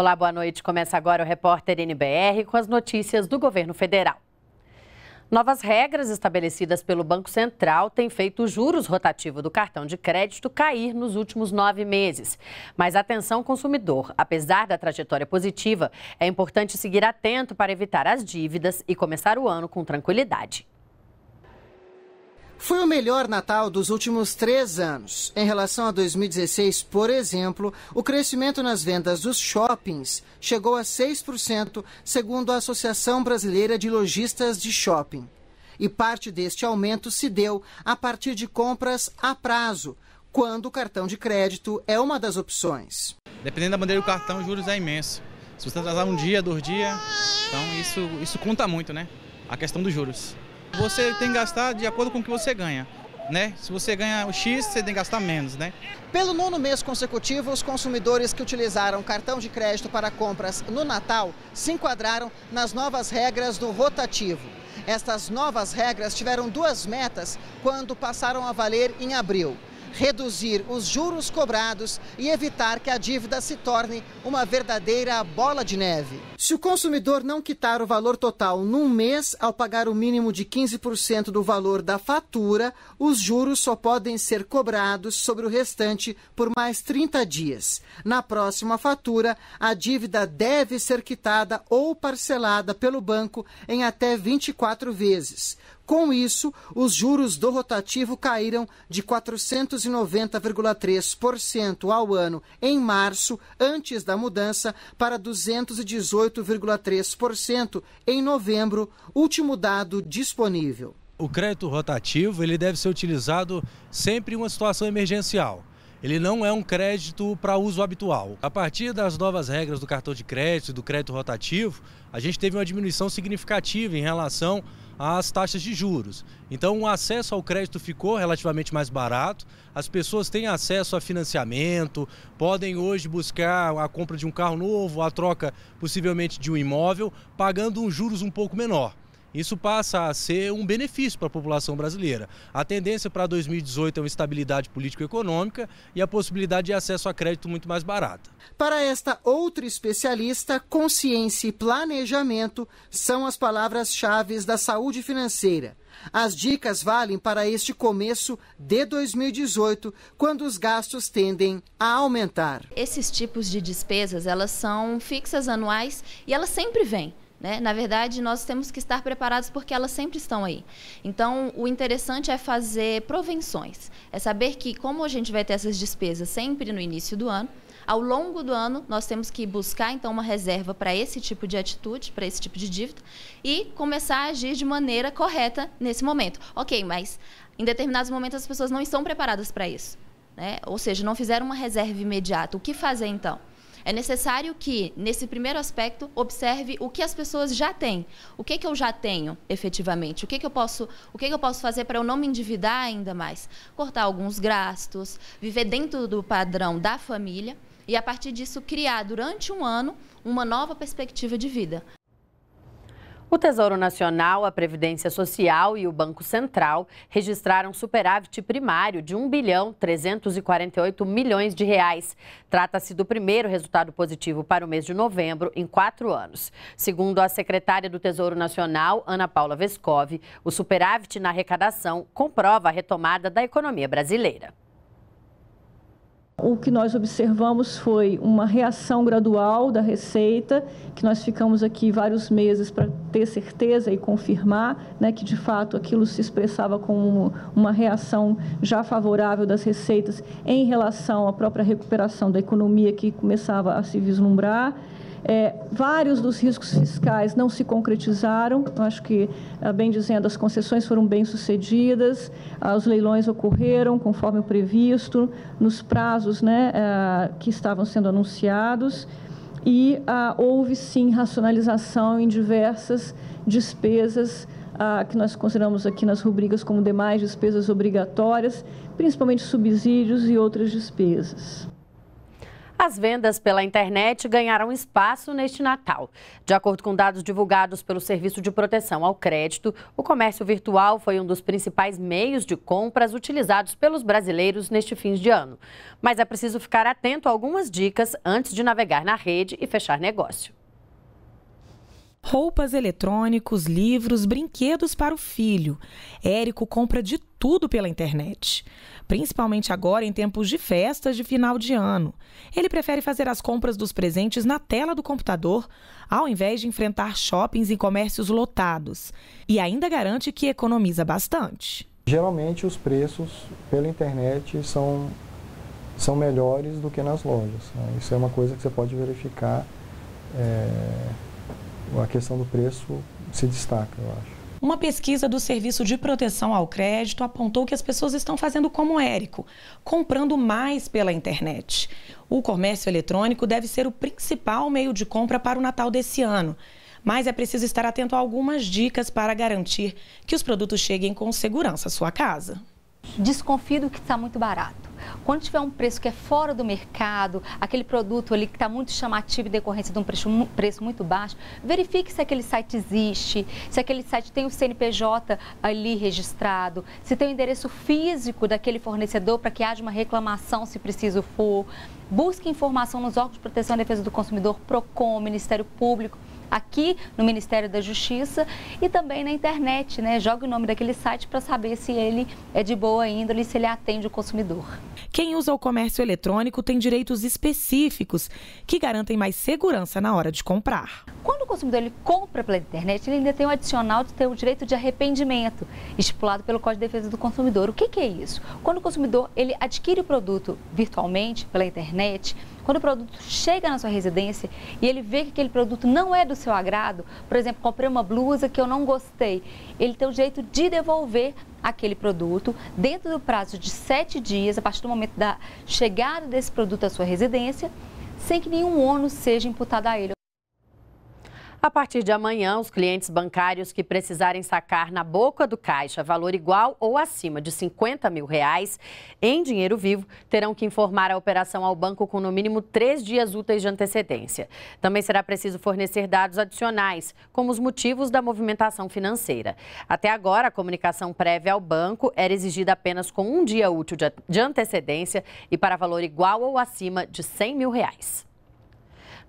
Olá, boa noite. Começa agora o repórter NBR com as notícias do governo federal. Novas regras estabelecidas pelo Banco Central têm feito o juros rotativo do cartão de crédito cair nos últimos nove meses. Mas atenção, consumidor. Apesar da trajetória positiva, é importante seguir atento para evitar as dívidas e começar o ano com tranquilidade. Foi o melhor Natal dos últimos três anos. Em relação a 2016, por exemplo, o crescimento nas vendas dos shoppings chegou a 6%, segundo a Associação Brasileira de Lojistas de Shopping. E parte deste aumento se deu a partir de compras a prazo, quando o cartão de crédito é uma das opções. Dependendo da bandeira do cartão, os juros é imenso. Se você atrasar um dia, dois dias, então isso, isso conta muito, né? A questão dos juros. Você tem que gastar de acordo com o que você ganha. Né? Se você ganha o X, você tem que gastar menos, né? Pelo nono mês consecutivo, os consumidores que utilizaram cartão de crédito para compras no Natal se enquadraram nas novas regras do rotativo. Estas novas regras tiveram duas metas quando passaram a valer em abril reduzir os juros cobrados e evitar que a dívida se torne uma verdadeira bola de neve. Se o consumidor não quitar o valor total num mês ao pagar o mínimo de 15% do valor da fatura, os juros só podem ser cobrados sobre o restante por mais 30 dias. Na próxima fatura, a dívida deve ser quitada ou parcelada pelo banco em até 24 vezes. Com isso, os juros do rotativo caíram de 490,3% ao ano em março, antes da mudança, para 218,3% em novembro, último dado disponível. O crédito rotativo ele deve ser utilizado sempre em uma situação emergencial ele não é um crédito para uso habitual. A partir das novas regras do cartão de crédito e do crédito rotativo, a gente teve uma diminuição significativa em relação as taxas de juros. Então, o acesso ao crédito ficou relativamente mais barato, as pessoas têm acesso a financiamento, podem hoje buscar a compra de um carro novo, a troca possivelmente de um imóvel, pagando uns juros um pouco menor. Isso passa a ser um benefício para a população brasileira. A tendência para 2018 é uma estabilidade político-econômica e a possibilidade de acesso a crédito muito mais barata. Para esta outra especialista, consciência e planejamento são as palavras-chave da saúde financeira. As dicas valem para este começo de 2018, quando os gastos tendem a aumentar. Esses tipos de despesas, elas são fixas anuais e elas sempre vêm. Né? Na verdade, nós temos que estar preparados porque elas sempre estão aí. Então, o interessante é fazer provenções. É saber que, como a gente vai ter essas despesas sempre no início do ano, ao longo do ano, nós temos que buscar, então, uma reserva para esse tipo de atitude, para esse tipo de dívida, e começar a agir de maneira correta nesse momento. Ok, mas em determinados momentos as pessoas não estão preparadas para isso. Né? Ou seja, não fizeram uma reserva imediata. O que fazer então? É necessário que, nesse primeiro aspecto, observe o que as pessoas já têm. O que, que eu já tenho, efetivamente? O que, que eu posso, o que, que eu posso fazer para eu não me endividar ainda mais? Cortar alguns gastos, viver dentro do padrão da família e, a partir disso, criar durante um ano uma nova perspectiva de vida. O Tesouro Nacional, a Previdência Social e o Banco Central registraram superávit primário de 1 bilhão 348 milhões de reais. Trata-se do primeiro resultado positivo para o mês de novembro em quatro anos. Segundo a secretária do Tesouro Nacional, Ana Paula Vescovi, o superávit na arrecadação comprova a retomada da economia brasileira. O que nós observamos foi uma reação gradual da receita, que nós ficamos aqui vários meses para ter certeza e confirmar né, que de fato aquilo se expressava como uma reação já favorável das receitas em relação à própria recuperação da economia que começava a se vislumbrar. É, vários dos riscos fiscais não se concretizaram, Eu acho que, bem dizendo, as concessões foram bem sucedidas, os leilões ocorreram conforme o previsto, nos prazos né, é, que estavam sendo anunciados e ah, houve sim racionalização em diversas despesas ah, que nós consideramos aqui nas rubricas como demais despesas obrigatórias, principalmente subsídios e outras despesas. As vendas pela internet ganharam espaço neste Natal. De acordo com dados divulgados pelo Serviço de Proteção ao Crédito, o comércio virtual foi um dos principais meios de compras utilizados pelos brasileiros neste fim de ano. Mas é preciso ficar atento a algumas dicas antes de navegar na rede e fechar negócio. Roupas, eletrônicos, livros, brinquedos para o filho. Érico compra de tudo pela internet, principalmente agora em tempos de festas de final de ano. Ele prefere fazer as compras dos presentes na tela do computador, ao invés de enfrentar shoppings e comércios lotados, e ainda garante que economiza bastante. Geralmente os preços pela internet são, são melhores do que nas lojas. Né? Isso é uma coisa que você pode verificar. É a questão do preço se destaca, eu acho. Uma pesquisa do Serviço de Proteção ao Crédito apontou que as pessoas estão fazendo como Érico, comprando mais pela internet. O comércio eletrônico deve ser o principal meio de compra para o Natal desse ano. Mas é preciso estar atento a algumas dicas para garantir que os produtos cheguem com segurança à sua casa. Desconfie do que está muito barato. Quando tiver um preço que é fora do mercado, aquele produto ali que está muito chamativo em decorrência de um preço, preço muito baixo, verifique se aquele site existe, se aquele site tem o CNPJ ali registrado, se tem o endereço físico daquele fornecedor para que haja uma reclamação se preciso for. Busque informação nos órgãos de proteção e defesa do consumidor, PROCON, Ministério Público aqui no Ministério da Justiça e também na internet, né? Joga o nome daquele site para saber se ele é de boa índole, se ele atende o consumidor. Quem usa o comércio eletrônico tem direitos específicos que garantem mais segurança na hora de comprar. Quando o consumidor ele compra pela internet, ele ainda tem o adicional de ter o direito de arrependimento, estipulado pelo Código de Defesa do Consumidor. O que, que é isso? Quando o consumidor ele adquire o produto virtualmente pela internet, quando o produto chega na sua residência e ele vê que aquele produto não é do seu agrado, por exemplo, comprei uma blusa que eu não gostei, ele tem o direito de devolver aquele produto dentro do prazo de sete dias, a partir do momento da chegada desse produto à sua residência, sem que nenhum ônus seja imputado a ele. A partir de amanhã, os clientes bancários que precisarem sacar na boca do caixa valor igual ou acima de 50 mil reais em dinheiro vivo terão que informar a operação ao banco com no mínimo três dias úteis de antecedência. Também será preciso fornecer dados adicionais, como os motivos da movimentação financeira. Até agora, a comunicação prévia ao banco era exigida apenas com um dia útil de antecedência e para valor igual ou acima de 100 mil reais.